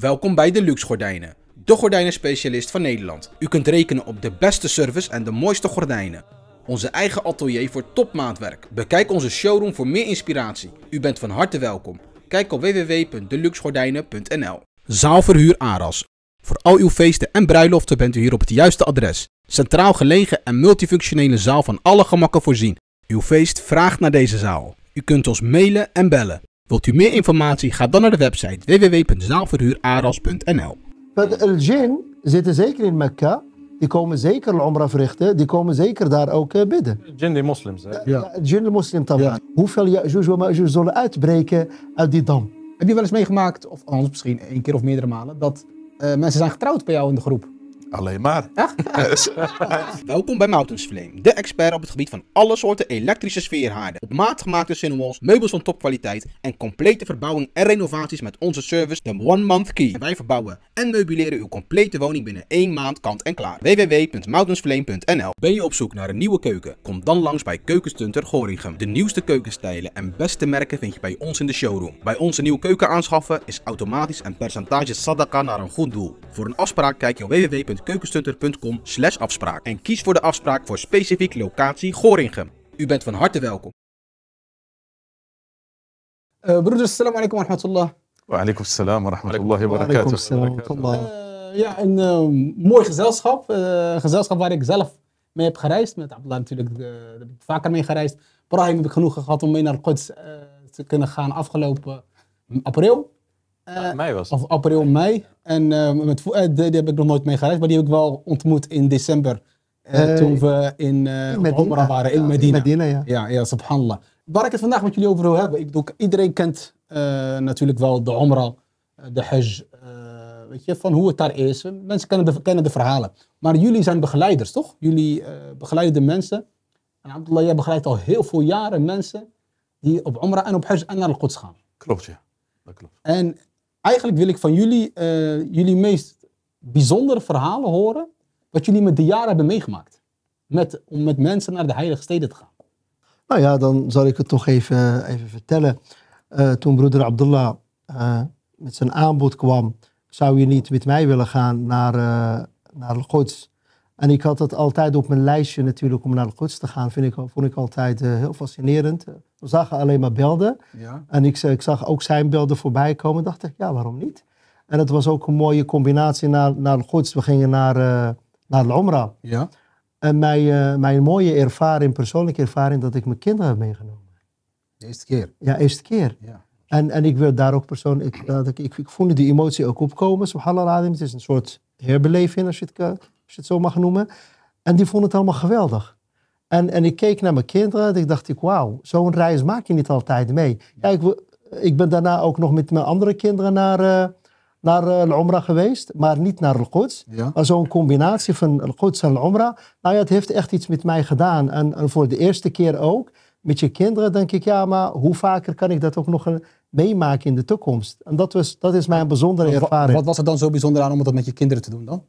Welkom bij de Luxe Gordijnen, de gordijnenspecialist van Nederland. U kunt rekenen op de beste service en de mooiste gordijnen. Onze eigen atelier voor topmaatwerk. Bekijk onze showroom voor meer inspiratie. U bent van harte welkom. Kijk op www.deluxegordijnen.nl Zaalverhuur Aras. Voor al uw feesten en bruiloften bent u hier op het juiste adres. Centraal gelegen en multifunctionele zaal van alle gemakken voorzien. Uw feest vraagt naar deze zaal. U kunt ons mailen en bellen. Wilt u meer informatie? Ga dan naar de website www.zaalverhuuraras.nl De jin zitten zeker in Mekka. Die komen zeker Omra verrichten. Die komen zeker daar ook eh, bidden. Jin die moslims. Hè? Ja. die moslims moslim Hoeveel en zullen uitbreken uit die dam? Heb je wel eens meegemaakt, of anders misschien één keer of meerdere malen, dat eh, mensen zijn getrouwd bij jou in de groep? Alleen maar. Welkom bij Mountains Flame, de expert op het gebied van alle soorten elektrische sfeerhaarden. Op maat gemaakte cinnamons, meubels van topkwaliteit en complete verbouwing en renovaties met onze service de One Month Key. wij verbouwen en meubileren uw complete woning binnen één maand kant en klaar. www.mountainsflame.nl Ben je op zoek naar een nieuwe keuken? Kom dan langs bij Keukenstunter Gorinchem. De nieuwste keukenstijlen en beste merken vind je bij ons in de showroom. Bij onze nieuwe keuken aanschaffen is automatisch een percentage sadaka naar een goed doel. Voor een afspraak kijk je op www www.keukenstunter.com slash afspraak en kies voor de afspraak voor specifiek locatie Goringen. U bent van harte welkom. Uh, broeders, assalamu alaikum wa rahmatullah. Wa alaikum salam wa rahmatullah wa barakatuh. Eh, ja, een eh, mooi gezelschap. Uh, gezelschap waar ik zelf mee heb gereisd. Met Abdullah natuurlijk vaker mee gereisd. Brahim heb ik genoeg gehad om mee naar Quds te kunnen gaan afgelopen april. Eh, of april, mei. En ehm, met, eh, die, heb ik nog nooit mee maar die heb ik wel ontmoet in december. Eh, toen we in, in Omra waren, in Medina. In Medina ja. ja. Ja, subhanallah. Waar ik het vandaag met jullie over wil hebben. Ik bedoel, iedereen kent natuurlijk wel de Omra, de Hajj. weet je, van hoe het daar is. Mensen kennen de, verhalen. Maar jullie zijn begeleiders, toch? Jullie begeleiden de mensen. En Abdullah, jij begeleidt al heel veel jaren mensen die op Omra en op Hajj en naar de Quds gaan. Klopt, ja. Dat klopt. En eigenlijk wil ik van jullie eh, jullie meest bijzondere verhalen horen. Wat jullie met de jaren hebben meegemaakt. Met, om met mensen naar de heilige steden te gaan. Nou ja, dan zal ik het toch even, even vertellen. Eh, toen broeder Abdullah eh, met zijn aanbod kwam. Zou je niet met mij willen gaan naar, naar Gods? En ik had dat altijd op mijn lijstje natuurlijk om naar de gods te gaan. Vind ik, vond ik altijd eh, heel fascinerend. Eh, we zagen alleen maar beelden. Ja. En ik, eh, ik, zag ook zijn beelden voorbij komen. dacht ik, ja, waarom niet? En het was ook een mooie combinatie naar, naar de gods. We gingen naar, uh, naar de Omra. Ja. En mijn, mijn mooie ervaring, persoonlijke ervaring, dat ik mijn kinderen heb meegenomen. De eerste keer? Ja, eerste keer. Ja. En, en ik werd daar ook persoonlijk, ik, ik, ik, voelde die emotie ook opkomen. Subhanallah, het is een soort herbeleving als je het als je het zo mag noemen. En die vonden het allemaal geweldig. En, en ik keek naar mijn kinderen en dus ik dacht ik, wauw, zo'n reis maak je niet altijd mee. kijk ik, ik, ben daarna ook nog met mijn andere kinderen naar, uh, naar eh, Al-Umra geweest, maar niet naar Al-Quds. Maar zo'n combinatie van Al-Quds en Al-Umra, nou ja, het heeft echt iets met mij gedaan. En, en, voor de eerste keer ook, met je kinderen, denk ik, ja, maar hoe vaker kan ik dat ook nog eh, meemaken in de toekomst? En dat, was, dat is mijn bijzondere ervaring. Wat, wat was er dan zo bijzonder aan om dat met je kinderen te doen dan?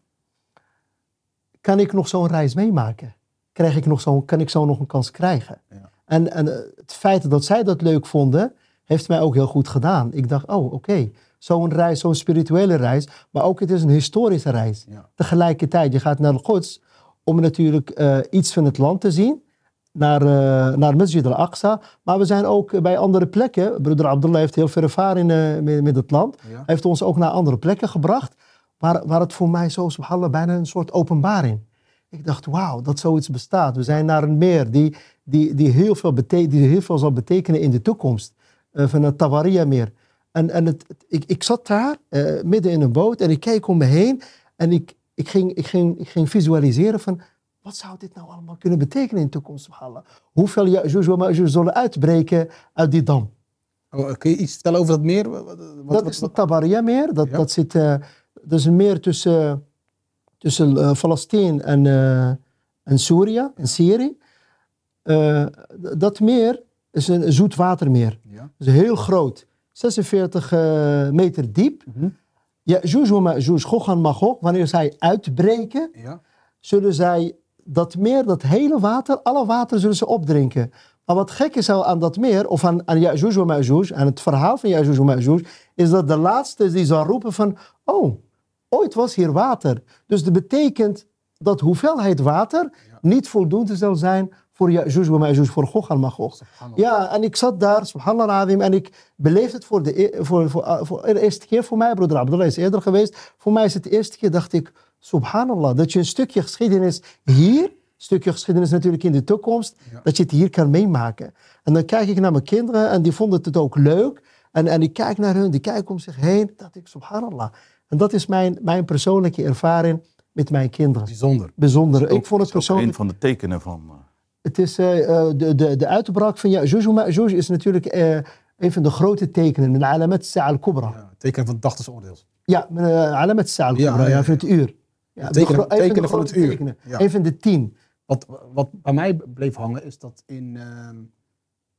kan ik nog zo'n reis meemaken? Krijg ik nog zo'n, kan ik zo nog een kans krijgen? Ja. En, en eh, het feit dat zij dat leuk vonden, heeft mij ook heel goed gedaan. Ik dacht, oh oké, zo'n reis, zo'n spirituele reis, maar ook het is een historische reis. Tegelijkertijd, je gaat naar de gods om natuurlijk eh, iets van het land te zien, naar, uh, naar Masjid al-Aqsa. Maar we zijn ook bij andere plekken. Broeder Abdullah heeft heel veel ervaring met, met, het land. Hij heeft ons ook naar andere plekken gebracht waar, waar het voor mij zo, subhanallah, bijna een soort openbaring. Ik dacht, wauw, dat zoiets bestaat. We zijn naar een meer die, die, die, heel, veel bete die heel veel zal betekenen in de toekomst. Eh, van het Tawaria-meer. En, en het, ik, ik zat daar, eh, midden in een boot, en ik keek om me heen. En ik, ik, ging, ik, ging, ik ging visualiseren van, wat zou dit nou allemaal kunnen betekenen in de toekomst, subhanallah? Hoeveel zullen uitbreken uit die dam? Oh, kun je iets vertellen over dat meer? Wat, dat is het Tabaria-meer. Dat, dat zit... Eh, er is een meer tussen, tussen eh, Palestijn en, uh, en Syrië, en Syrië. Eh, dat meer is een zoet watermeer. Ja. is heel groot. 46 meter diep. Mm -hmm. Ja, Juz wanneer zij uitbreken, ja. zullen zij dat meer, dat hele water, alle water zullen ze opdrinken. Maar wat gek is aan dat meer, of aan, aan Ya'juj en Ma'juj, het verhaal van Ya'juj en Ma'juj, is dat de laatste die zal roepen van, oh, ooit was hier water. Dus dat betekent dat hoeveelheid water niet voldoende zal zijn voor je. wa voor Magog. Ja, en ik zat daar, subhanallah en ik beleefde het voor de, e- voor, voor, ah, voor eerste keer voor mij. Broeder Abdullah is eerder geweest. Voor mij is het eerste keer, dacht ik, subhanallah, dat je een stukje geschiedenis hier, een stukje geschiedenis natuurlijk in de toekomst, dat je het hier kan meemaken. En dan kijk ik naar mijn kinderen en die vonden het ook leuk. En, en ik kijk naar hun, die kijken om zich heen, dacht ik, subhanallah. En dat is mijn, mijn persoonlijke ervaring met mijn kinderen. Bijzonder. Bijzonder. Ook, ik het persoonlijk. Een van de tekenen van. Eh, het is eh, eh, de, de, de uitbraak van ja, Jojo, is natuurlijk uh, een van de grote tekenen. Een alamet sa'al kubra. Ja, teken van dag des oordeels. Ja, een alamet sa'al kubra, ja, ja, van het uur. Ja, tekenen, van, het uur. Even Een van de tien. Wat, wat bij mij bleef hangen is dat in. Uh,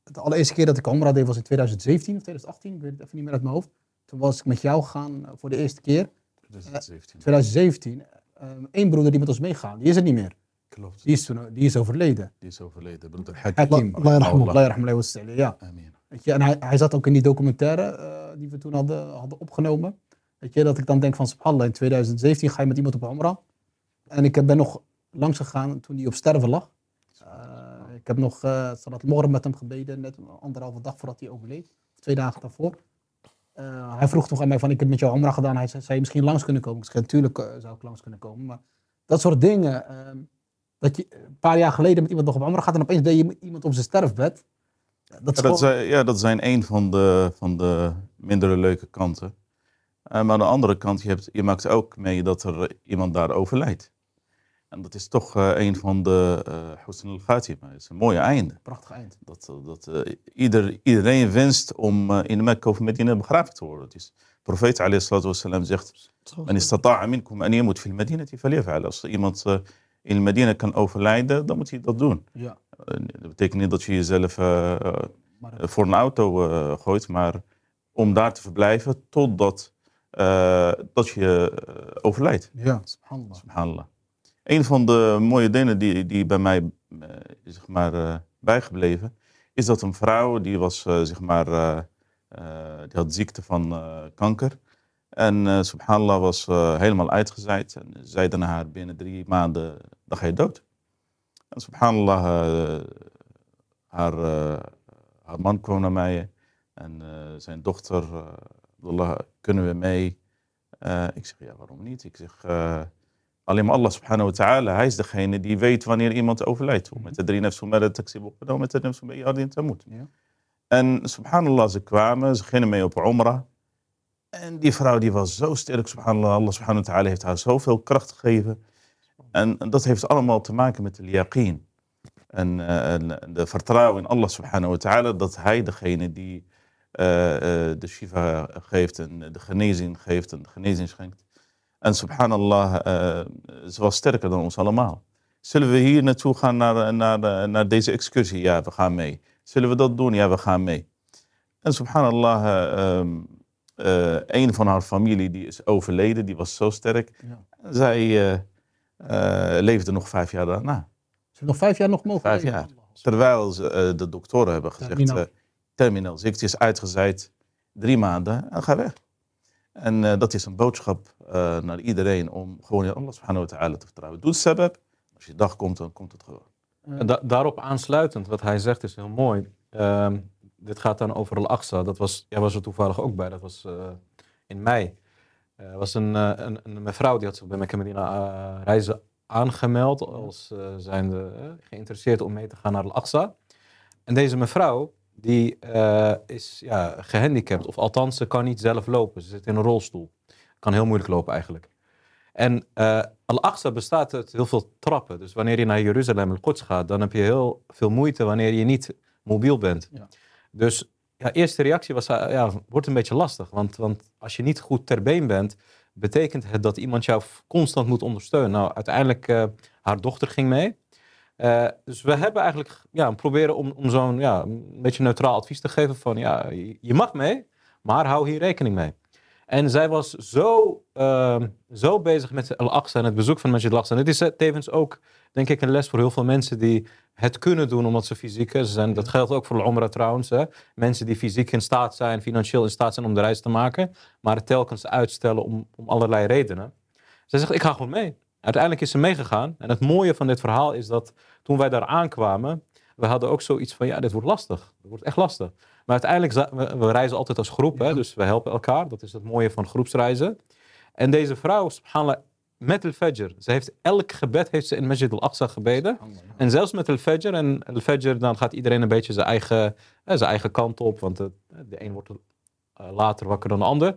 de allereerste keer dat ik Omra deed was in 2017 of 2018, ik weet het even niet meer uit mijn hoofd. Toen was ik met jou gegaan eh, voor de eerste keer. 2017. 2017. Eén broeder die met ons meegaan, die is er niet meer. Klopt. Die is, die is overleden. Die is overleden. Broeder Hakim. Allah Ja. Weet je, en hij, zat ook in die documentaire eh, die we toen hadden, hadden opgenomen. Weet je, dat ik dan denk van subhanallah, in 2017 ga je met iemand op Amra. En ik ben nog langs gegaan toen hij op sterven lag. Eh, ik heb nog uh, Salat Morgen met hem gebeden, net anderhalve dag voordat hij overleed. Twee dagen daarvoor. Eh, hij vroeg toch aan mij van, ik heb met jou omra gedaan. Hij zei, zou misschien langs kunnen komen? Ik natuurlijk eh, zou ik langs kunnen komen. Maar dat soort dingen. Ehm, dat je eh, een paar jaar geleden met iemand nog op omra gaat en opeens deed je iemand op zijn sterfbed. Dat ja, dat, zijn, ja, dat zijn een van de, van de mindere leuke kanten. maar aan de andere kant, je, hebt, je maakt ook mee dat er iemand daar overlijdt. En dat is toch eh, een van de uh, Hussein al Het is een mooie einde. Prachtig einde. Dat, eh, dat eh, ieder, iedereen wenst om in Mekka of Medina begraven te worden. Dus profeet alayhi wasalam zegt... is istata'a minkum en je moet Medina Medinati verleven. Als iemand in Medina kan overlijden, dan moet hij dat doen. Ja. dat betekent niet dat je jezelf voor een auto gooit, maar om daar te verblijven totdat dat je overlijdt. Ja, subhanallah. subhanallah. Een van de mooie dingen die, die bij mij uh, zeg maar, eh, bijgebleven, is dat een vrouw die was, eh, zeg maar, die had ziekte van kanker. En subhanallah was helemaal uitgezaaid. En dan haar binnen drie maanden, dan ga je dood. En subhanallah, haar, haar man kwam naar mij en zijn dochter, kunnen we mee? ik zeg, ja, waarom niet? Ik zeg, Alleen Allah subhanahu wa ta'ala, hij is degene die weet wanneer iemand overlijdt. Met de drie nefs met de taxi opgenomen, met de nefs bij Jardin Tamut. En subhanallah, ze kwamen, ze gingen mee op Umrah. En die vrouw die was zo sterk, subhanallah. Allah subhanahu wa ta'ala heeft haar zoveel kracht gegeven. En, dat heeft allemaal te maken met de yaqeen. Eh, en, de vertrouwen in Allah subhanahu wa ta'ala, dat hij degene die eh, eh, de shiva geeft en de genezing geeft en de genezing schenkt. En subhanallah, eh, ze was sterker dan ons allemaal. Zullen we hier naartoe gaan naar, naar, naar deze excursie? Ja, we gaan mee. Zullen we dat doen? Ja, we gaan mee. En subhanallah, eh, ehm, eh, een van haar familie die is overleden, die was zo sterk. Zij leefde nog vijf jaar daarna. Ze nog vijf jaar nog mogen Vijf jaar. Terwijl ze, de doktoren hebben gezegd, terminaal, terminaal ziekte is uitgezaaid, drie maanden en ga weg. En eh, dat is een boodschap eh, naar iedereen om gewoon in Allah subhanahu wa ta'ala te vertrouwen. Doe het Als je dag komt, dan komt het gewoon. Eh. En daarop aansluitend, wat hij zegt is heel mooi. Ehm, dit gaat dan over Al-Aqsa. Jij was er toevallig ook bij, dat was in mei. Er was een, een, een, mevrouw die had zich bij Mekka Medina reizen aangemeld als zijnde geïnteresseerd om mee te gaan naar Al-Aqsa. En deze mevrouw die eh, is ja, gehandicapt. Of althans, ze kan niet zelf lopen. Ze zit in een rolstoel. Kan heel moeilijk lopen eigenlijk. En uh, Al-Aqsa bestaat uit heel veel trappen. Dus wanneer je naar Jeruzalem en Quds gaat, dan heb je heel veel moeite wanneer je niet mobiel bent. Ja. Dus ja, eerste reactie was, eh, ja, wordt een beetje lastig. Want, want als je niet goed ter been bent, betekent het dat iemand jou constant moet ondersteunen. Nou, uiteindelijk, uh, haar dochter ging mee. Eh, dus we hebben eigenlijk ja, proberen om, om zo'n ja, een beetje neutraal advies te geven van ja, je mag mee, maar hou hier rekening mee. En zij was zo, ehm, zo bezig met al en het bezoek van Masjid Al-Aqsa. En het is eh, tevens ook, denk ik, een les voor heel veel mensen die het kunnen doen omdat ze fysiek zijn. Dat geldt ook voor de Omra trouwens. Hè. Mensen die fysiek in staat zijn, financieel in staat zijn om de reis te maken, maar telkens uitstellen om, om allerlei redenen. Zij zegt, ik ga gewoon mee. Uiteindelijk is ze meegegaan. En het mooie van dit verhaal is dat toen wij daar aankwamen, we hadden ook zoiets van, ja, dit wordt lastig. het wordt echt lastig. Maar uiteindelijk, we reizen altijd als groep, hè, dus we helpen elkaar. Dat is het mooie van groepsreizen. En deze vrouw, subhanallah, met El fajr Ze heeft elk gebed heeft ze in Masjid al-Aqsa gebeden. En zelfs met al-fajr. En al-fajr, dan gaat iedereen een beetje zijn eigen, eh, zijn eigen kant op. Want de, de een wordt eh, later wakker dan de ander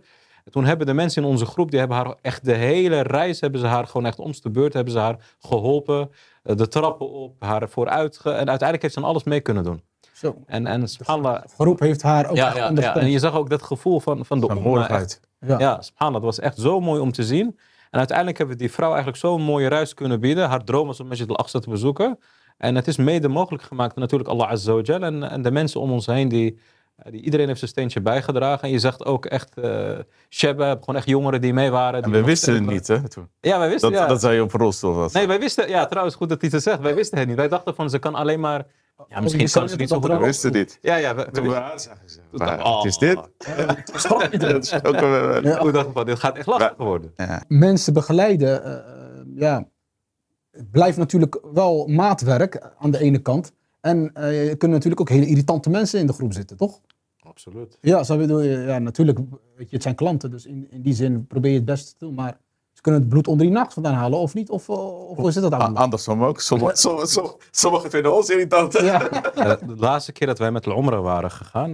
toen hebben de mensen in onze groep, die hebben haar echt de hele reis, hebben ze haar gewoon echt de beurt, hebben ze haar geholpen. Eh, de trappen op, haar vooruit. en uiteindelijk heeft ze aan alles mee kunnen doen. Zo. En, en dus subhanallah. De groep heeft haar ook ja, En je zag ook dat gevoel van, van de omhoorigheid. Ja, ja subhanallah. Dat was echt zo mooi om te zien. En uiteindelijk hebben we die vrouw eigenlijk zo'n mooie reis kunnen bieden. Haar droom was om Masjid al te bezoeken. En het is mede mogelijk gemaakt natuurlijk Allah Azza wa en, en de mensen om ons heen die eh, iedereen heeft zijn steentje bijgedragen. En je zegt ook echt, uh, gewoon echt jongeren die mee waren. En we wisten het niet, hè, toen? Ja, wij wisten dat, ja. dat zij op rolstoel was. Nee, wij wisten, ja, trouwens, goed dat hij het zegt. Wij wisten het niet. Wij dachten van, ze kan alleen maar... Ja, misschien kan ze niet zo goed. We wisten dit. Ja, ja. We, toen we haar zagen, ze. Wat is dit? Stop We dachten van, dit gaat echt lastig worden. Mensen begeleiden, eh, ja, het blijft natuurlijk wel maatwerk aan de ene kant. En er eh, kunnen natuurlijk ook hele irritante mensen in de groep zitten, toch? Absoluut. Ja, zo bedoel ja natuurlijk, weet je, het zijn klanten, dus in, in die zin probeer je het beste te doen. Maar ze kunnen het bloed onder die nacht vandaan halen of niet? Of, eh, of hoe zit dat allemaal? Andersom ook. Sommigen sommige, vinden ons irritant. Ja. Eh, de laatste keer dat wij met de Omra waren gegaan,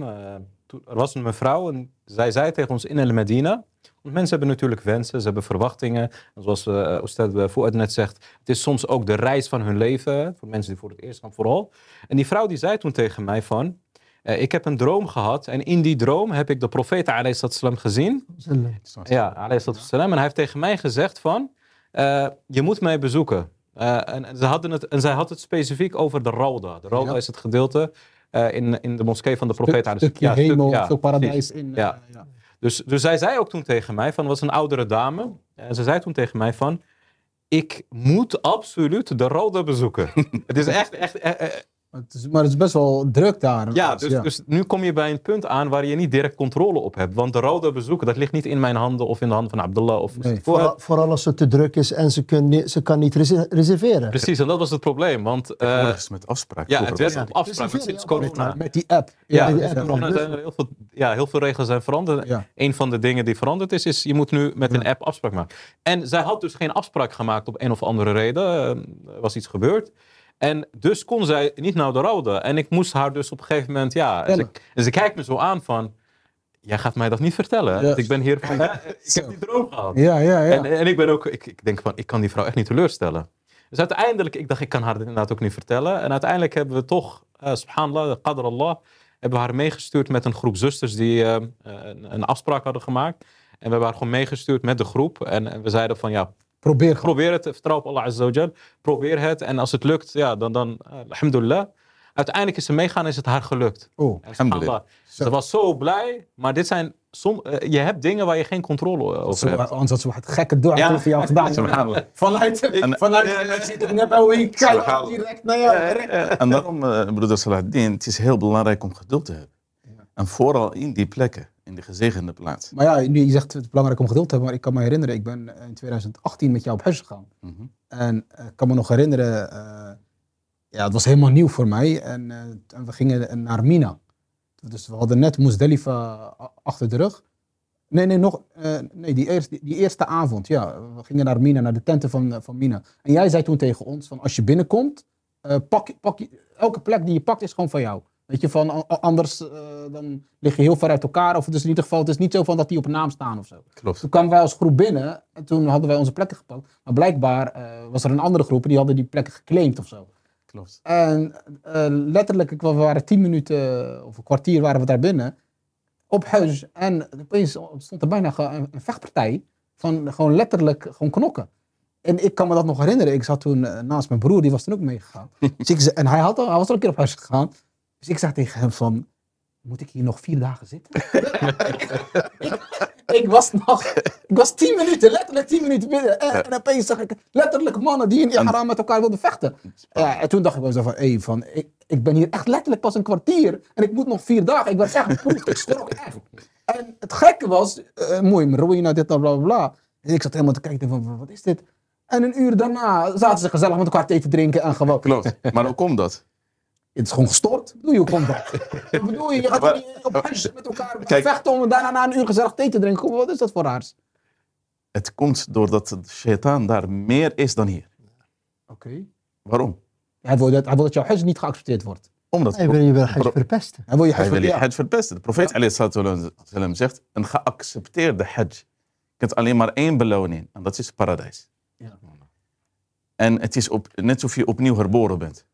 toen, er was een mevrouw en zij zei tegen ons in El Medina, want mensen hebben natuurlijk wensen, ze hebben verwachtingen. zoals uh, eh, we eh, Fouad net zegt, het is soms ook de reis van hun leven. Voor mensen die voor het eerst gaan vooral. En die vrouw die zei toen tegen mij van... Eh, ik heb een droom gehad en in die droom heb ik de profeet salam gezien. Ja, salam. En hij heeft tegen mij gezegd van, je moet mij bezoeken. en, ze hadden het, en zij had het specifiek over de Rauda. De Rauda is het gedeelte in, in de moskee van de profeet. Stuk, stukje ja, hemel, stuk, paradijs. In, ja. Dus, dus zij zei ook toen tegen mij, van was een oudere dame. En ze zei toen tegen mij van, ik moet absoluut de rode bezoeken. het is echt, echt, eh, eh, het is, maar het is best wel druk daar. Ja dus, dus, nu kom je bij een punt aan waar je niet direct controle op hebt. Want de rode bezoeken, dat ligt niet in mijn handen of in de handen van Abdullah. Of nee, vooral, als het te druk is en ze, ze kan niet reserveren. Precies, en dat was het probleem. Want, uh, het is met afspraak. Ja, het werd ja, afspraak met, met, corona. met die app. Ja, ja dus heel, veel, ja, heel veel regels zijn veranderd. Een van de dingen die veranderd is, is je moet nu met een app afspraak maken. En zij had dus geen afspraak gemaakt op een of andere reden. Er was iets gebeurd. En dus kon zij niet naar de rode. En ik moest haar dus op een gegeven moment, ja. En ze, en kijkt me zo aan van, jij gaat mij dat niet vertellen. ik ben hier van, ja, ik heb die droom gehad. Ja, ja, ja. En, en ik ben ook, ik, ik, denk van, ik kan die vrouw echt niet teleurstellen. Dus uiteindelijk, ik dacht, ik kan haar inderdaad ook niet vertellen. En uiteindelijk hebben we toch, uh, subhanallah, qadr Allah, hebben we haar meegestuurd met een groep zusters die eh, een, een, afspraak hadden gemaakt. En we hebben haar gewoon meegestuurd met de groep. En, en we zeiden van, ja, Probeer, probeer het, vertrouw op Allah Azzawajal. Probeer het en als het lukt, ja, dan, dan eh, alhamdulillah. Uiteindelijk is ze meegaan is het haar gelukt. Oh, alhamdulillah. Ze was zo blij, maar dit zijn som, eh, je hebt dingen waar je geen controle eh, over hebt. Anders had ze wat gekke door ja. voor jou gedaan. vanuit, vanuit, je ziet het net hoe je kijk direct naar jou. En daarom, broeder Salahdin, het is heel belangrijk om geduld te hebben. En vooral in die plekken in de gezegende plaats. Maar ja, nu je zegt het is belangrijk om geduld te hebben, maar ik kan me herinneren, ik ben eh, in 2018 met jou op huis gegaan. Mhm. En eh, ik kan me nog herinneren, eh, ja, het was helemaal nieuw voor mij. En, en, we gingen naar Mina. Dus we hadden net Musdalifa achter de rug. Nee, nee, nog, nee die, eerste, die, eerste avond, ja. We gingen naar Mina, naar de tenten van, van Mina. En jij zei toen tegen ons, van als je binnenkomt, pak, pak, elke plek die je pakt is gewoon van jou. Weet je, van anders eh, dan lig je heel ver uit elkaar. Of dus in ieder geval, het is niet zo van dat die op een naam staan of zo. Klopt. Toen kwamen wij als groep binnen en toen hadden wij onze plekken gepakt. Maar blijkbaar eh, was er een andere groep en die hadden die plekken geclaimd of zo. Klopt. En uh, letterlijk, we waren tien minuten of een kwartier waren we daar binnen. Op huis. En opeens stond er bijna een, vechtpartij. Van gewoon letterlijk gewoon knokken. En ik kan me dat nog herinneren. Ik zat toen naast mijn broer, die was toen ook meegegaan. Dus en hij, had al, hij was al een keer op huis gegaan. Dus ik zei tegen hem van, moet ik hier nog vier dagen zitten? ik, ik, was nog, ik was tien minuten, letterlijk tien minuten binnen. En, en opeens zag ik letterlijk mannen die in Iran met elkaar wilden vechten. Ja, en toen dacht ik wel zo van, hey, van ik, ik ben hier echt letterlijk pas een kwartier en ik moet nog vier dagen. Ik werd echt proef, ik strok. echt. En het gekke was, uh, mooi, naar dit, bla, bla, bla. En ik zat helemaal te kijken van, wat is dit? En een uur daarna zaten ze gezellig met elkaar thee te drinken en gewoon. Klopt, maar hoe komt dat? Het is gewoon gestoord. Wat bedoel je, hoe komt dat? bedoel je, je gaat niet op huis met elkaar vechten om daarna na een uur gezellig thee te drinken. Wat is dat voor raars? Het komt doordat de shaitaan daar meer is dan hier. Oké. Waarom? Hij wil, dat, hij jouw huis niet geaccepteerd wordt. Omdat hij wil je wel verpesten. Hij wil je huis verpesten. De profeet ja. zegt, een geaccepteerde hajj kent alleen maar één beloning. En dat is paradijs. Ja. En het is op, net alsof je opnieuw herboren bent.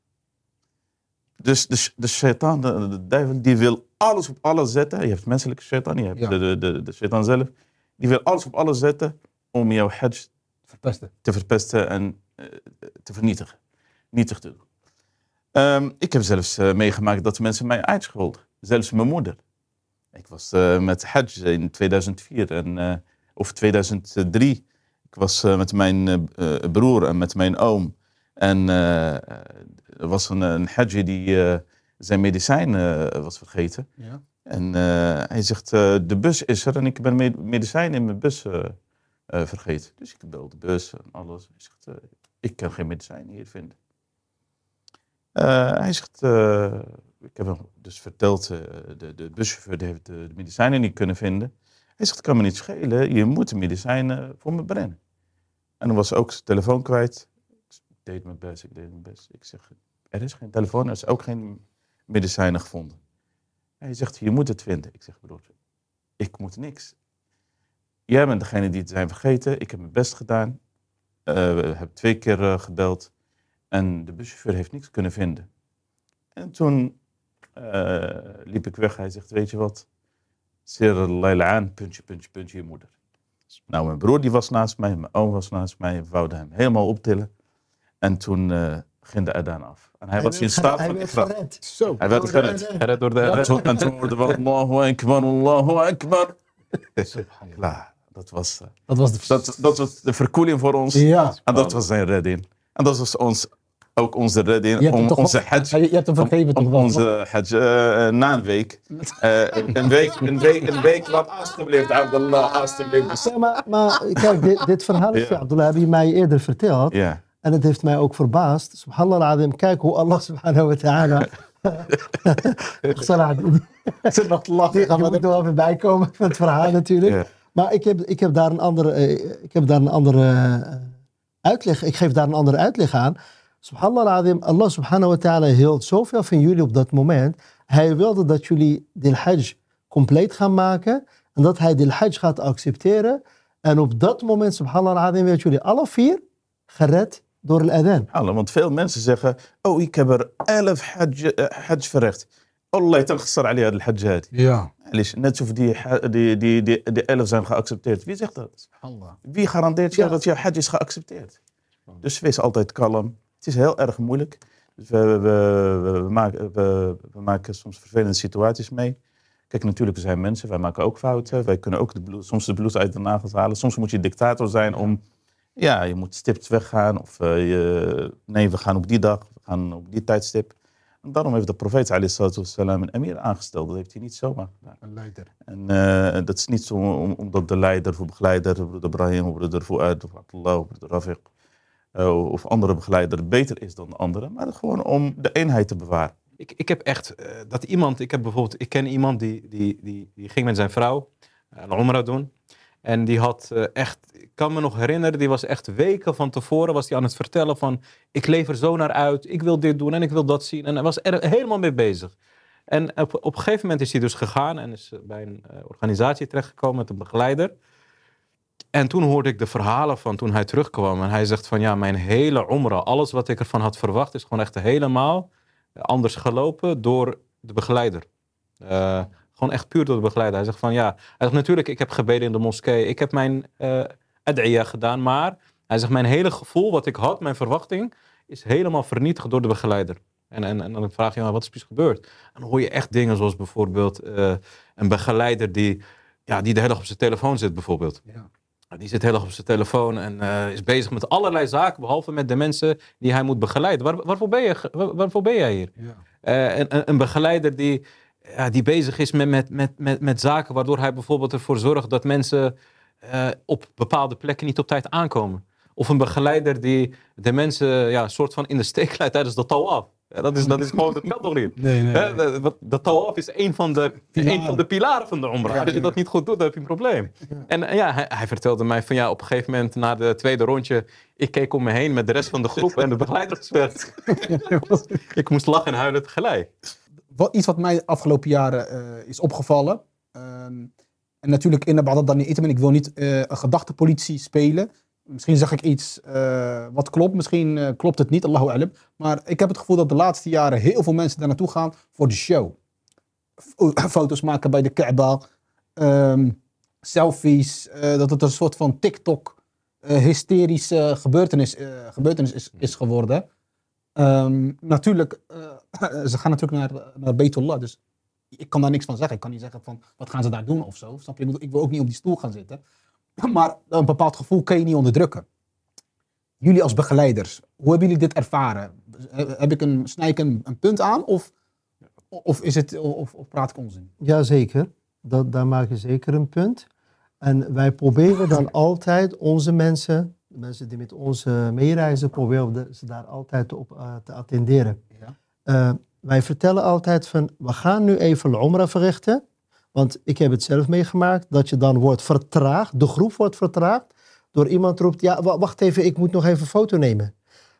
Dus de, de de, duivel, die wil alles op alles zetten. Je hebt menselijke shaitan, je hebt de, de, de, shaitan zelf. Die wil alles op alles zetten om jouw hajj verpesten. te verpesten en eh, te vernietigen. Nietig te doen. Ehm, ik heb zelfs eh, meegemaakt dat mensen mij uitscholden. Zelfs mijn moeder. Ik was eh, met Hajj in 2004 en, of 2003. Ik was met mijn broer en met mijn oom. En er was een, een hadji die eh, zijn medicijn eh, was vergeten. Ja. En eh, hij zegt, de bus is er en ik ben med medicijn in mijn bus vergeten. Dus ik bel de bus en alles. Hij zegt, ik kan geen medicijn hier vinden. hij zegt, ik heb hem dus verteld, de, de buschauffeur die heeft de, medicijnen niet kunnen vinden. Hij zegt, kan me niet schelen, je moet de medicijnen voor me brengen. En dan was ook zijn telefoon kwijt deed mijn best, ik deed mijn best. Ik zeg, er is geen telefoon, er is ook geen medicijnen gevonden. Hij zegt, je moet het vinden. Ik zeg, broer, ik moet niks. Jij bent degene die het zijn vergeten. Ik heb mijn best gedaan. Uh, eh, heb twee keer eh, gebeld. En de buschauffeur heeft niks kunnen vinden. En toen eh, liep ik weg. Hij zegt, weet je wat? Sir aan, puntje, puntje, puntje, je moeder. Nou, mijn broer die was naast mij, mijn oom was naast mij. We wouden hem helemaal optillen. En toen uh, ging de Adan af. En hij, hij was in staat van Ikra. Hij werd gered. Hij Gered door de Adan. En toen hoorde we Allahu Akbar, Allahu Akbar. Klaar. Dat was, eh, dat, was de... dat, dat was de verkoeling voor ons. Ja. En dat was zijn redding. En dat was ons ook onze redding, om onze hajj. Je hebt hem vergeven toch onze hajj uh, na een week. Uh, een week. Een week, een week wat alstublieft, Abdullah, alstublieft. Ja, maar, maar kijk, dit, dit verhaal is ja. Abdullah, heb je mij eerder verteld. Ja. En het heeft mij ook verbaasd. Subhanallah al kijk hoe Allah subhanahu wa ta'ala... Salah doen. er nog even bij komen van het verhaal natuurlijk. Maar ik heb, ik heb daar een andere, ik heb daar een andere eh, uitleg. Ik geef daar een andere uitleg aan. Subhanallah Allah subhanahu wa ta'ala hield zoveel van jullie op dat moment. Hij wilde dat jullie de hajj compleet gaan maken. En dat hij de hajj gaat accepteren. En op dat moment, subhanallah jullie alle vier gered door de Allah, Want veel mensen zeggen, oh ik heb er elf hajj eh, verricht. Allah تنخسر عليها الحج هذه ja. net zoals die, die, die, elf zijn geaccepteerd. Wie zegt dat? Allah. Wie garandeert jou dat jouw hajj is geaccepteerd? Dus wees altijd kalm. Het is heel erg moeilijk. Dus we, we, we maken, we, maken soms vervelende situaties mee. Kijk, natuurlijk zijn mensen, wij maken ook fouten. Wij kunnen ook de soms de bloed uit de nagels halen. Soms moet je dictator zijn om ja, je moet stipt weggaan. Of eh, je, nee, we gaan op die dag, we gaan op die tijdstip. En daarom heeft de profeet een emir aangesteld. Dat heeft hij niet zomaar gedaan. Een leider. En eh, dat is niet zo omdat de leider of begeleider, broeder of broeder Fouad, of Allah, of broeder Rafiq, eh, of andere begeleider beter is dan de anderen, Maar gewoon om de eenheid te bewaren. Ik, ik heb echt, dat iemand, ik heb bijvoorbeeld, ik ken iemand die, die, die, die ging met zijn vrouw een omra doen. En die had eh, echt, ik kan me nog herinneren, die was echt weken van tevoren was die aan het vertellen van ik lever zo naar uit, ik wil dit doen en ik wil dat zien. En hij was er helemaal mee bezig. En op, op een gegeven moment is hij dus gegaan en is eh, bij een eh, organisatie terechtgekomen met een begeleider. En toen hoorde ik de verhalen van toen hij terugkwam. En hij zegt van ja, mijn hele omra, alles wat ik ervan had verwacht, is gewoon echt helemaal anders gelopen door de begeleider. Uh, gewoon echt puur door de begeleider. Hij zegt van ja, hij zegt, natuurlijk, ik heb gebeden in de moskee. Ik heb mijn uh, gedaan. Maar hij zegt, mijn hele gevoel wat ik had, mijn verwachting, is helemaal vernietigd door de begeleider. En, en, en dan vraag je, maar wat is precies gebeurd? En dan hoor je echt dingen zoals bijvoorbeeld eh, een begeleider die, ja, die de hele dag op zijn telefoon zit bijvoorbeeld. Ja. Die zit heel erg op zijn telefoon en eh, is bezig met allerlei zaken, behalve met de mensen die hij moet begeleiden. Waar, waarvoor, ben je, waarvoor ben jij hier? Ja. een, een, begeleider die, die bezig is met, met, met, met, met zaken waardoor hij bijvoorbeeld ervoor zorgt dat mensen eh, op bepaalde plekken niet op tijd aankomen. Of een begeleider die de mensen ja, soort van in de steek leidt tijdens de touw af. Ja, dat, is, dat is gewoon, dat kan toch niet? Nee, nee, Dat, dat, is een van de, een van de pilaren van de omra. Als je dat niet goed doet, dan heb je een probleem. En eh, ja, hij, hij, vertelde mij van ja, op een gegeven moment na de tweede rondje, ik keek om me heen met de rest van de groep en de begeleider werd. ik moest lachen en huilen tegelijk wat, iets wat mij de afgelopen jaren eh, is opgevallen. Ehm, en natuurlijk in de dan niet. Ik wil niet eh, een gedachtepolitie spelen. Misschien zeg ik iets eh, wat klopt, misschien klopt het niet, Allahu alam. Maar ik heb het gevoel dat de laatste jaren heel veel mensen daar naartoe gaan voor de show. Oh, foto's maken bij de Kaaba, ehm, selfies, dat het een soort van TikTok-hysterische gebeurtenis, gebeurtenis is, is geworden. Ehm, natuurlijk eh, ze gaan natuurlijk naar, naar Betullah, dus ik kan daar niks van zeggen. Ik kan niet zeggen van, wat gaan ze daar doen of zo. Snap je? Ik wil ook niet op die stoel gaan zitten. Maar eh, een bepaald gevoel kan je niet onderdrukken. Jullie als begeleiders, hoe hebben jullie dit ervaren? Eh, heb ik een, snij ik een, punt aan of, of, is het, of, of praat ik onzin? Jazeker, daar maak je zeker een punt. En wij proberen dan altijd onze mensen, de mensen die met ons meereizen, proberen ze daar altijd op te attenderen. Ja. Eh, wij vertellen altijd van, we gaan nu even Lomra verrichten. Want ik heb het zelf meegemaakt, dat je dan wordt vertraagd, de groep wordt vertraagd, door iemand roept, ja, wacht even, ik moet nog even een foto nemen.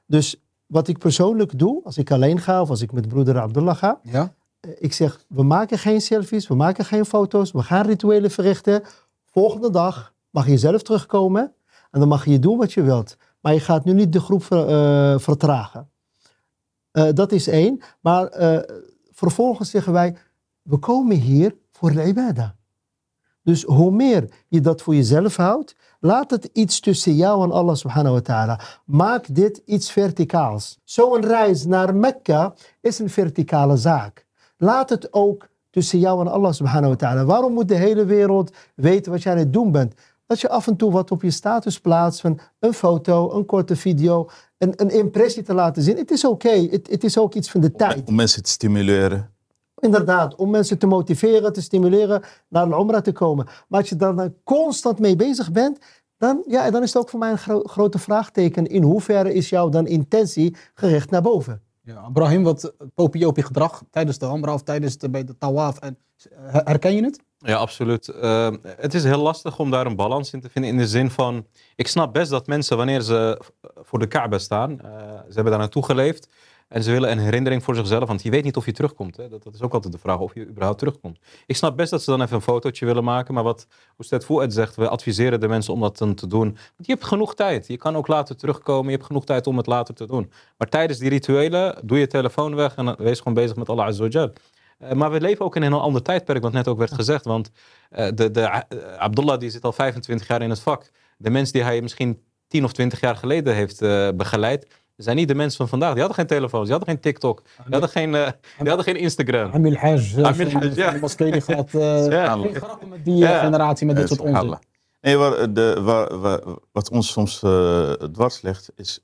Dus wat ik persoonlijk doe, als ik alleen ga of als ik met broeder Abdullah ga, ja? Eh, ik zeg, we maken geen selfies, we maken geen foto's, we gaan rituelen verrichten. Volgende dag mag je zelf terugkomen en dan mag je doen wat je wilt. Maar je gaat nu niet de groep ver, eh, vertragen. Eh, dat is één. Maar eh, vervolgens zeggen wij, we komen hier voor de ibadah. Dus hoe meer je dat voor jezelf houdt, laat het iets tussen jou en Allah subhanahu wa ta'ala. Maak dit iets verticaals. Zo'n reis naar Mekka is een verticale zaak. Laat het ook tussen jou en Allah subhanahu wa ta'ala. Waarom moet de hele wereld weten wat jij aan het doen bent? Dat je af en toe wat op je status plaatst van een foto, een korte video een, een impressie te laten zien. Het is oké, het, is ook iets van de tijd. Om mensen te stimuleren. Inderdaad, om mensen te motiveren, te stimuleren naar de Omra te komen. Maar als je daar eh, constant mee bezig bent, dan, ja, dan is het ook voor mij een grote vraagteken. In hoeverre is jouw dan intentie gericht naar boven? Ja, Ibrahim, wat eh, popiopi gedrag tijdens de Omra of tijdens de, bij de Tawaf, en, eh, herken je het? Ja, absoluut. Ehm, het is heel lastig om daar een balans in te vinden. In de zin van, ik snap best dat mensen wanneer ze voor de Kaaba staan, uh, ze hebben daar naartoe geleefd en ze willen een herinnering voor zichzelf, want je weet niet of je terugkomt. Hè? Dat, dat, is ook altijd de vraag, of je überhaupt terugkomt. Ik snap best dat ze dan even een fotootje willen maken, maar wat voor? Fouad zegt, we adviseren de mensen om dat dan te doen. Want je hebt genoeg tijd. Je kan ook later terugkomen, je hebt genoeg tijd om het later te doen. Maar tijdens die rituelen, doe je telefoon weg en wees gewoon bezig met Allah Azza eh, maar we leven ook in een heel ander tijdperk, wat net ook werd gezegd. Want eh, de, de, eh, Abdullah die zit al 25 jaar in het vak. De mensen die hij misschien 10 of 20 jaar geleden heeft begeleid, zijn niet de mensen van vandaag. Die hadden geen telefoons, die hadden geen TikTok, die hadden geen, die hadden geen Instagram. Amil Hajj. Amil Hajj, ja. Die gaat met die generatie, met dit soort onzin. Nee, de, wat ons soms uh, dwars ligt, is...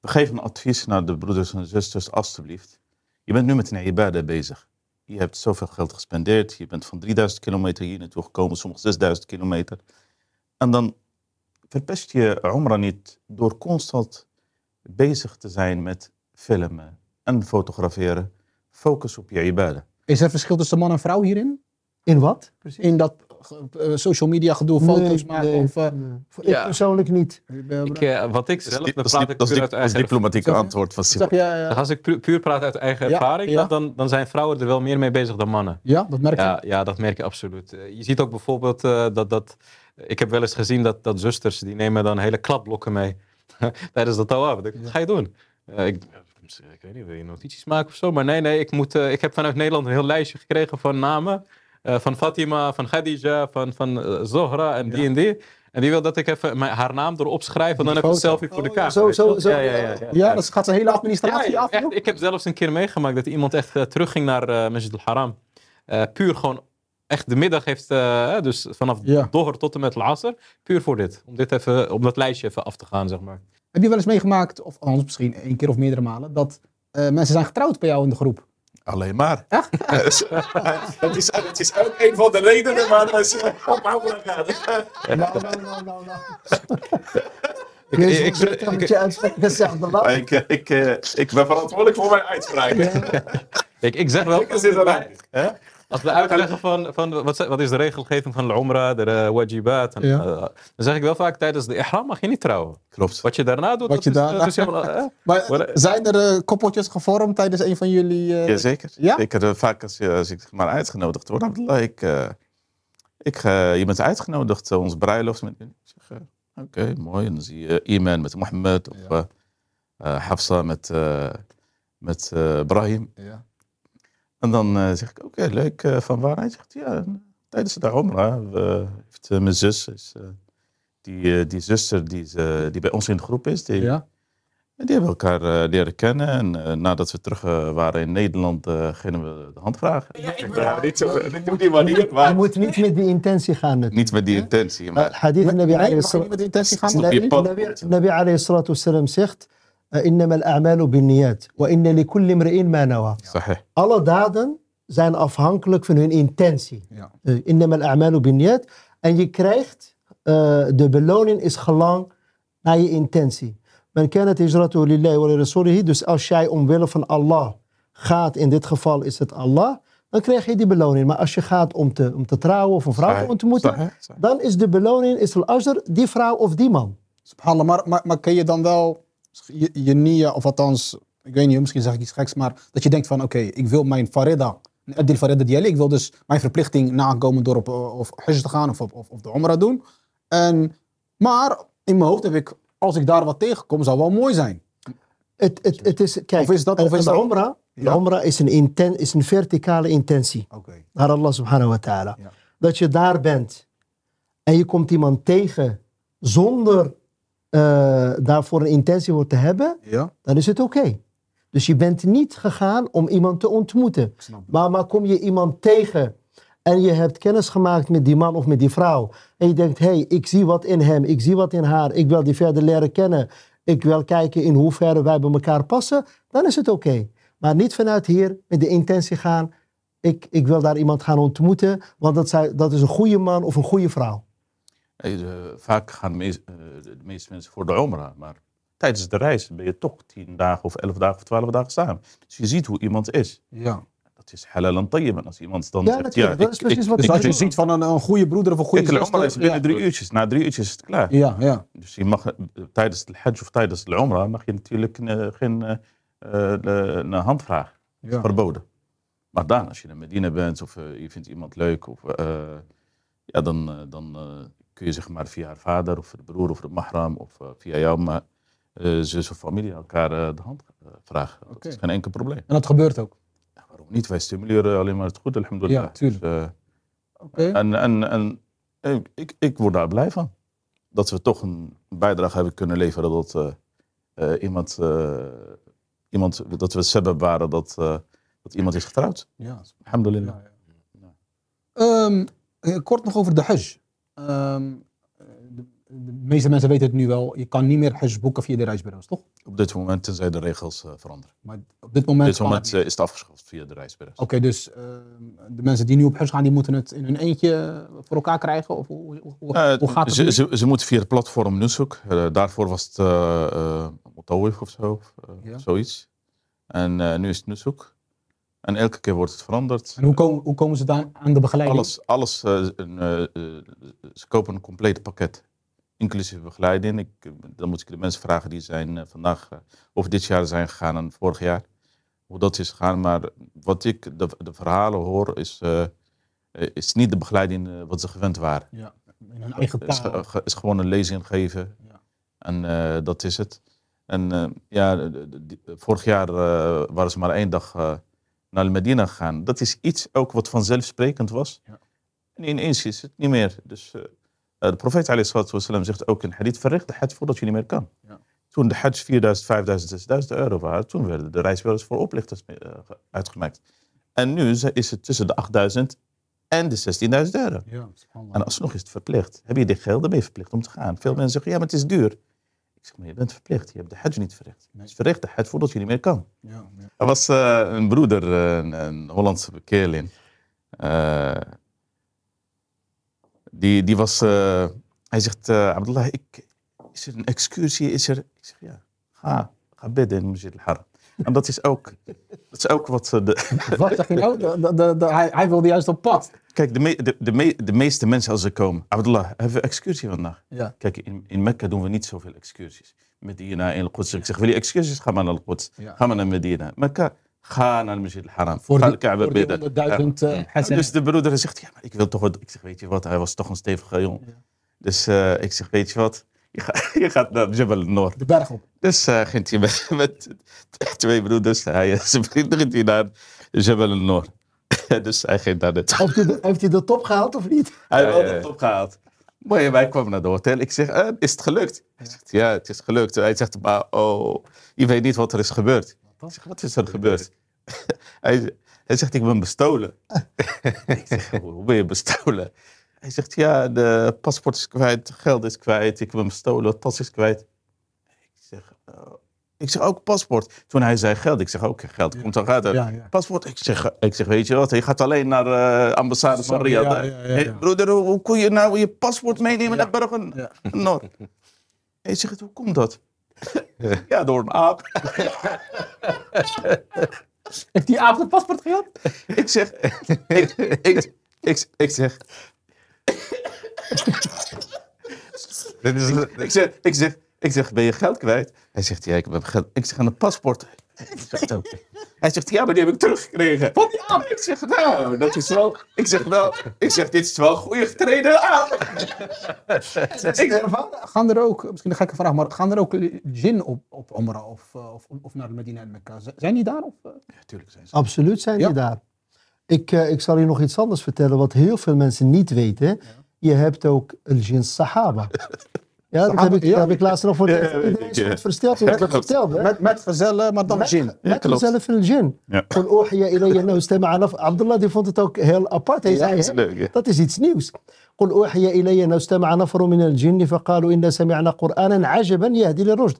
We geven een advies naar de broeders en zusters, alstublieft. Je bent nu met een ibadah bezig je hebt zoveel geld gespendeerd, je bent van 3000 kilometer hier naartoe gekomen, soms 6000 kilometer. En dan verpest je Omra niet door constant bezig te zijn met filmen en fotograferen. Focus op je ibadah. Is er verschil tussen man en vrouw hierin? In wat? Precies. In dat eh, social media gedoe, foto's maken? of, eh, ja. persoonlijk niet. Ik, eh, wat ik zelf, dan praat ik dat is, diplomatieke antwoord van Als ik puur praat uit eigen ervaring, dan, dan zijn vrouwen er wel meer mee bezig dan mannen. Ja, dat merk je? Ja, ja dat merk je absoluut. Je ziet ook bijvoorbeeld dat, dat... Ik heb wel eens gezien dat, dat zusters, die nemen dan hele klapblokken mee tijdens dat touw Wat ga je doen? ik, ik weet niet, wil je notities maken of zo? Maar nee, nee, ik, moet, ik heb vanuit Nederland een heel lijstje gekregen van namen. Eh, van Fatima, van Khadija, van, van eh, Zohra en die en die. En die wil dat ik even mijn, haar naam erop schrijf en dan heb ik het selfie voor de kaart. Oh, zo, zo, zo. Ja, dat gaat zijn hele administratie af. ik heb zelfs een keer meegemaakt dat iemand echt eh, terugging naar Masjid al-Haram. puur gewoon echt de middag heeft, dus vanaf ja. tot en met Laser, puur voor dit. Om, dit even, om dat lijstje even af te gaan, zeg maar. Heb je wel eens meegemaakt, of anders misschien één keer of meerdere malen, dat mensen zijn getrouwd bij jou in de groep? Alleen maar. Dus, het dat, is, het is ook een van de redenen waarom mensen op Aura gaan. Nou, nou, nou, nou, nou. Ik, ik, ik, eh, ik ben verantwoordelijk voor mijn uitspraak. Ik, ik zeg wel. erbij. Als we uitleggen van, van wat, is de regelgeving van de Umrah, eh, de wajibat. Eh, dan zeg ik wel vaak tijdens de ihram mag je niet trouwen. Klopt. Wat je daarna doet, wat je daarna... Eh, dus maar zijn er koppeltjes gevormd tijdens een van jullie? Uh... Ja? Zeker, vaak als, ik maar uitgenodigd word, Abdullah, ik, ik, je bent uitgenodigd, ons bruiloft. Met, ik zeg, oké, mooi. En dan zie je Iman met Mohammed of ja. Hafsa met, met Ibrahim. Ja. En dan eh, zeg ik, oké, leuk, eh, van waar? Hij zegt, ja, eh, tijdens de Omra heeft mijn zus, is, die, die zuster die, die bij ons in de groep is, die, ja. die hebben elkaar leren kennen. En nadat we terug waren in Nederland, gingen we de hand vragen. Ja, ik niet zo, dit moet maar... Je moet niet met die intentie gaan natuurlijk. Niet met die intentie, maar... Hadith Nabi nee, niet Nabi, alayhi Nabi, zegt... Eh, innama al-a'malu binniyat. Wa inna kulli imri'in ma Alle daden zijn afhankelijk van hun intentie. Eh, innama al-a'malu binniyat. En je krijgt, eh, de beloning is gelang naar je intentie. Men kent het lillahi wa rasulihi. Dus als jij omwille van Allah gaat, in dit geval is het Allah, dan krijg je die beloning. Maar als je gaat om te, om te trouwen of een vrouw te ontmoeten, dan is de beloning, is al die vrouw of die man. Subhanallah, maar, maar, maar kun je dan wel je, je niet, eh, of althans, ik weet niet, misschien zeg ik iets geks, maar dat je denkt van oké, ik wil mijn farida, Adil farida die ik wil dus mijn verplichting nakomen door op eh, of hajj te gaan of, of, of de omra doen. En, maar in mijn hoofd heb ik, als ik daar wat tegenkom, zou wel mooi zijn. Het, het, het is, kijk, of is dat, of is de omra, de omra is een, is een verticale intentie okay. naar Allah subhanahu wa ta'ala. Ja. Dat je daar bent en je komt iemand tegen zonder eh, daarvoor een intentie wordt te hebben, ja. dan is het oké. Dus je bent niet gegaan om iemand te ontmoeten. Maar, maar kom je iemand tegen en je hebt kennis gemaakt met die man of met die vrouw. En je denkt, hé, hey, ik zie wat in hem, ik zie wat in haar, ik wil die verder leren kennen. Ik wil kijken in hoeverre wij bij elkaar passen, dan is het oké. Maar niet vanuit hier met de intentie gaan, ik, ik wil daar iemand gaan ontmoeten, want dat, zij, dat is een goede man of een goede vrouw. Eh, eh, vaak gaan eh, de meeste mensen voor de Omra, maar tijdens de reis ben je toch tien dagen of elf dagen of twaalf dagen samen. Dus je ziet hoe iemand is. Ja. Dat is halal en tayyib. als iemand dan ja, ik, is precies wat dus als je ziet van een, een, goede broeder of een goede zuster. Omra is binnen drie uurtjes. Na drie uurtjes is het klaar. Ja, ja. Dus je mag tijdens de hajj of tijdens de Omra mag je natuurlijk geen uh, vragen. hand Dat is verboden. Maar dan, als je in Medina bent of je vindt iemand leuk, of, ja, dan, dan kun je zeg maar via haar vader of de broer of de mahram of eh, via jou, maar eh, zus of familie elkaar eh, de hand vragen. Dat is geen enkel probleem. En dat gebeurt ook? waarom niet? Wij stimuleren alleen maar het goed, alhamdulillah. Ja, tuurlijk. Dus, En, en, en ik, ik word daar blij van. Dat we toch een bijdrage hebben kunnen leveren dat uh, iemand, uh, iemand, dat we sebab waren dat, dat iemand is getrouwd. Ja, alhamdulillah. ja. Ehm, kort nog over de hajj. Ehm, de, de, meeste mensen weten het nu wel. Je kan niet meer hash boeken via de reisbureaus, toch? Op dit moment, zijn de regels uh, eh, veranderen. Maar op dit moment, eh, is het afgeschaft via de reisbureaus. Oké, dus ehm, de mensen die nu op huis gaan, die moeten het in hun eentje eh, voor elkaar krijgen? Of hoe, hoe, gaat het? Ze, ze, moeten via het platform Nusuk. daarvoor was het uh, of zo, zoiets. En nu is het Nusuk. En elke keer wordt het veranderd. En hoe, komen, hoe komen ze dan aan de begeleiding? Alles, alles eh, eh, eh, ze kopen een compleet pakket, inclusief begeleiding. Ik, dan moet ik de mensen vragen die zijn vandaag of dit jaar zijn gegaan en vorig jaar. Hoe dat is gegaan. Maar wat ik de, de verhalen hoor, is, is niet de begeleiding wat ze gewend waren. Ja, in hun eigen taal. Is, is gewoon een lezing geven. Ja. En dat is het. En ja, vorig jaar waren ze maar één dag naar de Medina gaan. Dat is iets ook wat vanzelfsprekend was. Ja. En ineens is het niet meer. Dus eh, eh, de profeet wasallam zegt ook in hadith, verricht de hajj voordat je niet meer kan. Ja. Toen de hadj 4000, 5000, 6000 euro waren, toen werden de reiswereld voor oplichters eh, uitgemaakt. En nu is het tussen de 8000 en de 16.000 euro. Ja, en alsnog is het verplicht. Heb je dit geld, dan verplicht om te gaan. Veel mensen zeggen, ja, maar het is duur. Ik zeg, maar je bent verplicht. Je hebt de hajj niet verricht. Je verricht de hajj voordat je niet meer kan. Ja, ja. Er was eh, een broeder, eh, een, een Hollandse bekeerling. Eh, die, die was... hij zegt, Abdullah, ik, is er een excursie? Is er... Ik zeg, ja, ga, ga bidden in Masjid al-Haram. En dat is ook, dat is ook wat eh, de... Wat zeg je nou? hij, hij wilde juist op pad. Kijk, de, de, de, meeste mensen als ze komen... Abdullah, hebben we excursie vandaag? Ja. Kijk, in, in Mekka doen we niet zoveel excursies. Medina en Al-Quds. Ik zeg, wil je excursies? Ga maar naar Al-Quds. Ga maar naar Medina. Mekka, ga naar Masjid al-Haram. Voor de ga eh, Dus de broeder zegt, ja, maar ik wil toch wat... Ik zeg, weet je wat, hij was toch een stevige jongen. Dus eh, ik zeg, weet je wat... je gaat naar Jebel Noor. De berg op. Dus uh, ging hij met, met, twee broeders, hij en zijn ging naar Jebel noor dus hij ging naar de top. Heeft hij de, top gehaald of niet? Hij heeft wel de top gehaald. Mooi, wij kwamen naar de hotel. Ik zeg, eh, is het gelukt? Hij zegt, ja, het is gelukt. Hij zegt, maar oh, je weet niet wat er is gebeurd. wat is er gebeurd? hij, hij zegt, ik ben bestolen. Ah. ik zeg, hoe ben je bestolen? Hij zegt, ja, de paspoort is kwijt, geld is kwijt, ik heb hem gestolen, tas is kwijt. Ik zeg, oh. ik zeg ook paspoort. Toen hij zei geld, ik zeg ook geld, komt dan uit. Paspoort, ik zeg, ik zeg, weet je wat, je gaat alleen naar de eh, ambassade van Riyadh. broeder, hoe kun je nou je paspoort meenemen naar Bergen ja. Hij zegt, hoe komt dat? ja, door een aap. Heeft die aap het paspoort gehad? ik zeg, ik, ik, ik zeg, Dit Ik zeg, ik, zeg, ik zeg, ben je geld kwijt? Hij zegt, ja, ik heb geld. Ik zeg, aan een paspoort. Hij zegt Hij zegt, ja, maar die heb ik teruggekregen. Van die Ik zeg, nou, dat is wel... Ik zeg, nou, ik zeg, dit is wel goede getreden aan. Ik zeg, eh, Gaan er ook, misschien een gekke vraag, maar gaan er ook gin op, op Omra of, eh, of, of naar Medina en Mekka? Zijn die daar? Of, eh? Ja, Natuurlijk zijn ze. Absoluut zijn die daar. Ik, eh, ik zal je nog iets anders vertellen wat heel veel mensen niet weten. Je hebt ook een jin sahaba. Ja, dat heb ik, ja. ik laatst nog voor de Iedereen het versteld. Met, met verzellen, maar dan met, gin. Met verzellen van gin. Van ilayya nou Abdullah die vond het ook heel apart. dat is, dat is iets nieuws. قل أوحي إلي أنه استمع نفر من الجن فقالوا إنا سمعنا قرآنا عجبا يهدي للرشد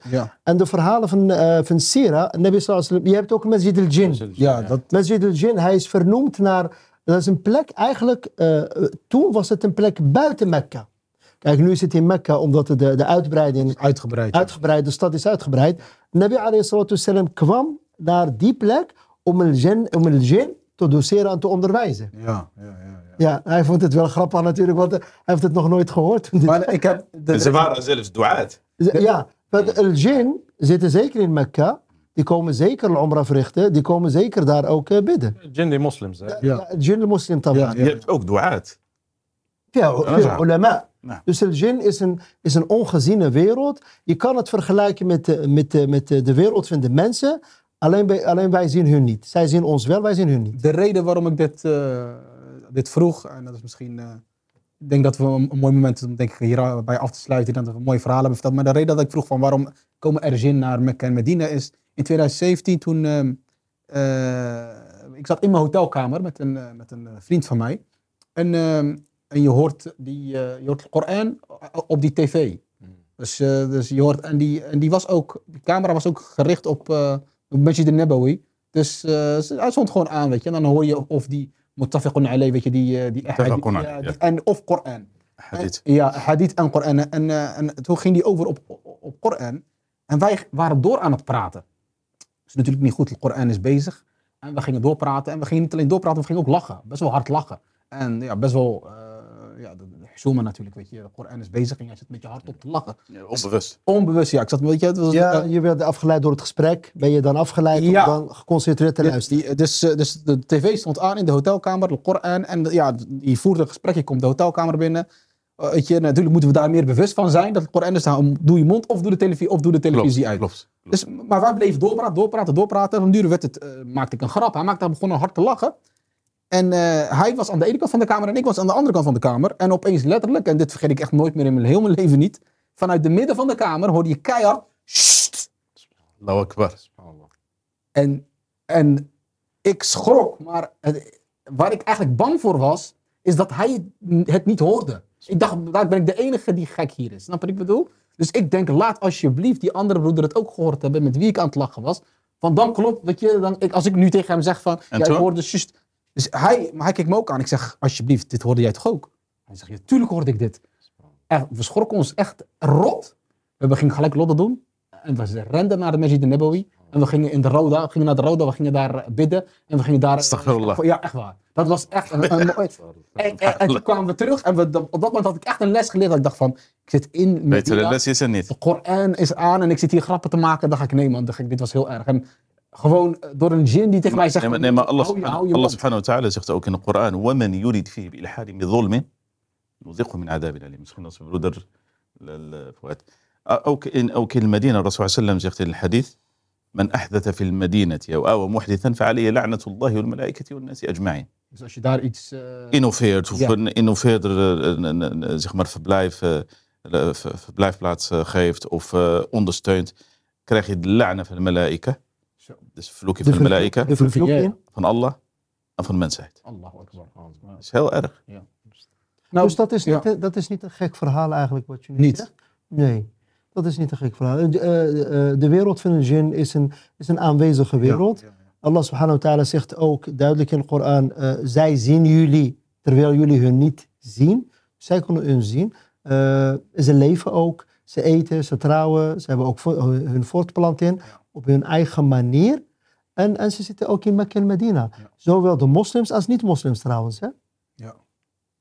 عند verhalen van, uh, van Sira, Nabi sallallahu alaihi je hebt ook Masjid al-Jin. Ja, dat... jin hij is vernoemd naar, dat is een plek eigenlijk, eh, toen was het een plek buiten Mekka. Kijk, nu zit hij in Mekka omdat de, de uitbreiding. Uitgebreid. de stad is uitgebreid. Nabi alayhi kwam naar die plek om een jin, om een jin te doceren en te onderwijzen. Ja, ja, ja, ja. ja, hij vond het wel grappig natuurlijk, want hij heeft het nog nooit gehoord. Maar ik heb ze waren zelfs duaat. Ja, want el jin zitten zeker in Mekka. Die komen zeker omra verrichten. Die komen zeker daar ook eh, bidden. Jin die moslims, hè? Ja. Jin die Ja, Je hebt ook duaat. Ja, ulama. Nou. Dus de is een, is een ongeziene wereld. Je kan het vergelijken met de, met met de, wereld van de mensen. Alleen, wij zien hun niet. Zij zien ons wel, wij zien hun niet. De reden waarom ik dit, eh, dit vroeg, en dat is misschien. Eh, ik denk dat we een, mooi moment om denk ik, hierbij af te sluiten. Dat we een mooi verhaal hebben verteld. Maar de reden dat ik vroeg van waarom komen er naar Mekka en Medina is. In 2017 toen. Eh, ik zat in mijn hotelkamer met een, met een vriend van mij. En en je hoort, die, eh, je hoort de Koran eh, op die tv. Hmm. Dus, eh, dus je hoort, en die, en die was ook, de camera was ook gericht op, uh, op Majid al-Nabawi. Dus hij stond gewoon aan, weet je. En dan hoor je of die muttafiqun alayh, weet je, die, die, en of Koran. Hadith. ja, hadith en Koran. En, en toen ging die over op, op Koran. En wij waren door aan het praten. Dat is natuurlijk niet goed, de Koran is bezig. En we gingen doorpraten. En we gingen niet alleen doorpraten, we gingen ook lachen. Best wel hard lachen. En ja, best wel ja, Husuma natuurlijk, weet je. De Koran is bezig en jij zit met je hart op te lachen. Ja, onbewust. Onbewust, ja. Ik zat, weet je, het was, ja, je werd afgeleid door het gesprek. Ben je dan afgeleid of dan geconcentreerd te luisteren? Dus, eh, dus, de tv stond aan in de hotelkamer, de Koran. En ja, je voert een gesprek, je komt de hotelkamer binnen. Uh, weet je, natuurlijk moeten we daar meer bewust van zijn. Dat de Koran is staan: doe je mond of doe de televisie, of doe de televisie uit. Klopt, dus, klopt. Dus, maar wij bleven doorpraten, doorpraten, doorpraten. en dan het, eh, maakte ik een grap. Hij maakte, hij begon hard te lachen. En eh, hij was aan de ene kant van de kamer en ik was aan de andere kant van de kamer. En opeens letterlijk, en dit vergeet ik echt nooit meer in mijn hele leven niet. Vanuit de midden van de kamer hoorde je keihard. Sst. Allahu En, en ik schrok, maar het, waar ik eigenlijk bang voor was, is dat hij het niet hoorde. Ik dacht, daar ben ik de enige die gek hier is. Snap wat ik bedoel? Dus ik denk, laat alsjeblieft die andere broeder het ook gehoord hebben met wie ik aan het lachen was. Want dan klopt, dat je, dan, ik, als ik nu tegen hem zeg van, jij hoorde juist dus hij, hij keek me ook aan. Ik zeg, alsjeblieft, dit hoorde jij toch ook? Hij zegt, ja, tuurlijk hoorde ik dit. Echt, we schrokken ons echt rot. We gingen gelijk lodden doen. En we renden naar de Masjid de En we gingen in de Roda, we gingen naar de Roda, we gingen daar bidden. En we gingen daar... Ja, echt waar. Dat was echt een, En, toen kwamen we terug en op dat moment had ik echt een les geleerd. Dat ik dacht van, ik zit in met les is er niet. De Koran is aan en ik zit hier grappen te maken. Dan ga ik, nee man, ik, dit was heel erg. En gewoon door een jin die tegen mij zegt... Nee, maar, Allah, hou je, hou je Allah subhanahu wa ta'ala zegt ook in de Koran... yurid وَمَنْ يُرِدْ فِيهِ بِإِلْحَادٍ بِظُلْمٍ نُذِقْهُ مِنْ عَذَابٍ alim. Misschien als broeder Fuad. Ook in, ook in Medina, Rasul sallam zegt in de hadith... من أحدث في المدينة أو آوى محدثا فعليه wal malaikati wal والناس ajma'in. Dus als je daar iets uh, innoveert of yeah. een innoveerder zeg maar verblijf, uh, verblijfplaats geeft of ondersteunt, krijg je de la'na van de malaika. Dus vloekje van de malaika. De vloekje Van Allah en van de mensheid. Allahu Akbar. Dat is heel erg. Ja. Nou, dus dat is, niet, eh, dat is niet een gek verhaal eigenlijk wat je nu niet. zegt? Nee, dat is niet een gek verhaal. Eh, eh, de wereld van de jin is een, is een aanwezige wereld. Allah subhanahu wa ta'ala zegt ook duidelijk in de Koran, zij zien jullie terwijl jullie hun niet zien. Zij kunnen hun zien. ze leven ook, ze eten, ze trouwen, ze hebben ook hun voortplant in op hun eigen manier. En, en ze zitten ook in Mekka en Medina. Zowel de moslims als niet-moslims trouwens. Hè? Ja.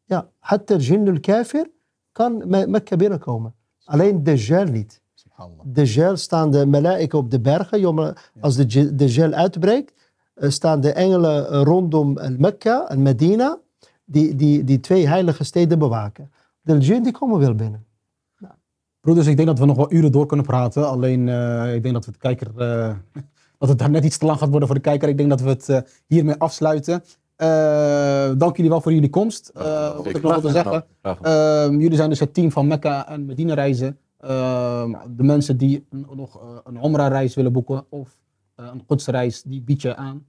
Ja, het al-kafir kan Mekka binnenkomen. Alleen de gel niet. de gel staan de mala'iken op de bergen. Als de gel uitbreekt, eh, staan de engelen eh, rondom Mekka en Medina, die, die, die twee heilige steden bewaken. De jinn die komen wel binnen. Broeders, ik denk dat we nog wel uren door kunnen praten. Alleen eh, ik denk dat we de kijker. Eh, dat het daar net iets te lang gaat worden voor de kijker. Ik denk dat we het eh, hiermee afsluiten. dank jullie wel voor jullie komst. wat ik nog wil zeggen. Ehm, jullie zijn dus het team van Mekka en Medina reizen. Ehm, de mensen die nog een Omra-reis willen boeken of een reis, die bied je aan.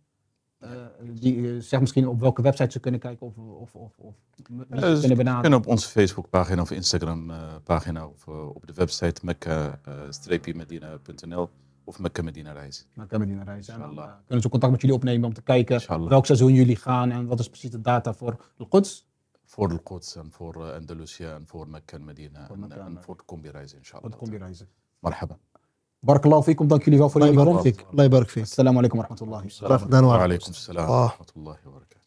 Eh, die, eh, zeg misschien op welke website ze kunnen kijken of, of, of, of eh, ze kunnen benaderen. kunnen op onze Facebookpagina of Instagram-pagina of op de website mekka-medina.nl of Mekka Medina Reis. Mekka Medina Reis. dan kunnen ze contact met jullie opnemen om te kijken welk seizoen jullie gaan en wat is precies de data voor de Quds? Voor de Quds en voor Andalusië en voor Mekka en Medina en, voor de combi-reizen, inshallah. Voor de بارك الله فيكم دونك لي فيك الله يبارك فيك السلام عليكم ورحمه الله وعليكم السلام ورحمه الله وبركاته